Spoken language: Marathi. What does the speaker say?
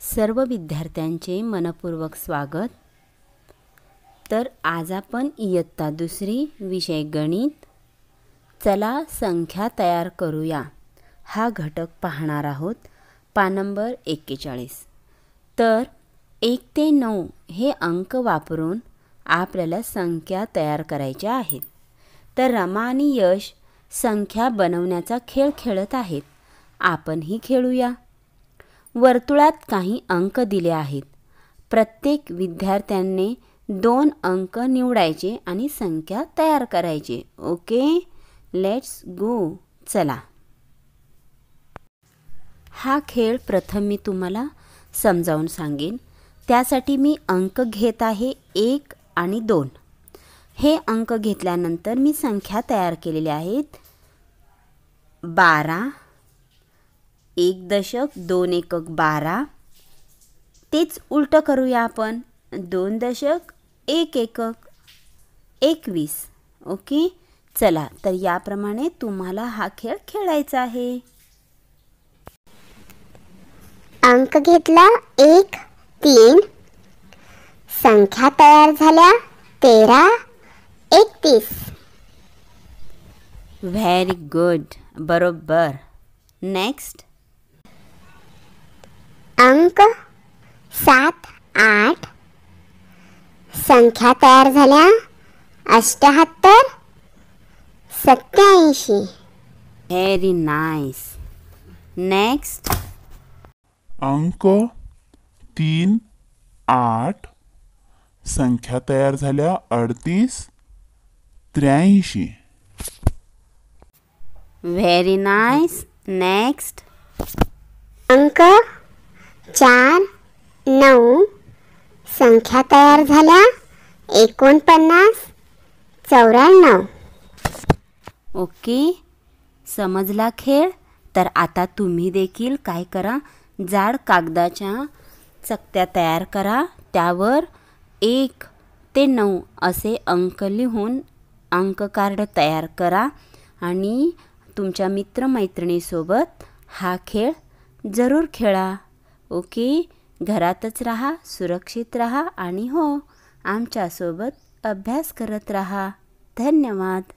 सर्व विद्यार्थ्यांचे मनपूर्वक स्वागत तर आज आपण इयत्ता दुसरी विषय गणित चला संख्या तयार करूया हा घटक पाहणार आहोत पा नंबर एक्केचाळीस तर एक ते नऊ हे अंक वापरून आपल्याला संख्या तयार करायच्या आहेत तर रमा आणि यश संख्या बनवण्याचा खेळ खेळत आहेत आपणही खेळूया वर्तुळात काही अंक दिले आहेत प्रत्येक विद्यार्थ्यांनी दोन अंक निवडायचे आणि संख्या तयार करायचे ओके लेट्स गो चला हा खेळ प्रथम मी तुम्हाला समजावून सांगेन त्यासाठी मी अंक घेत आहे एक आणि दोन हे अंक घेतल्यानंतर मी संख्या तयार केलेल्या आहेत बारा एक दशक दोन एकक बारा तेच उलटं करूया आपण दोन दशक एक एकक एकवीस ओके चला तर याप्रमाणे तुम्हाला हा खेळ खेळायचा आहे अंक घेतला एक तीन संख्या तयार झाल्या तेरा एकतीस व्हेरी गुड बरोबर नेक्स्ट अंक सात आठ संख्या तयार झाल्या अष्ट्याहत्तर सत्याऐंशी व्हेरी नेक्स्ट अंक तीन आठ संख्या तयार अडतीस त्र्याऐंशी व्हेरी नाईस नेक्स्ट अंक संख्या तयार झाल्या एकोणपन्नास चौऱ्याण्णव ओके समजला खेळ तर आता तुम्ही देखील काय करा जाड कागदाच्या चकत्या तयार करा त्यावर एक ते नऊ असे अंक लिहून अंक कार्ड तयार करा आणि तुमच्या मित्रमैत्रिणीसोबत हा खेळ जरूर खेळा ओके घरातच राहा सुरक्षित राहा आणि हो आमच्यासोबत अभ्यास करत राहा धन्यवाद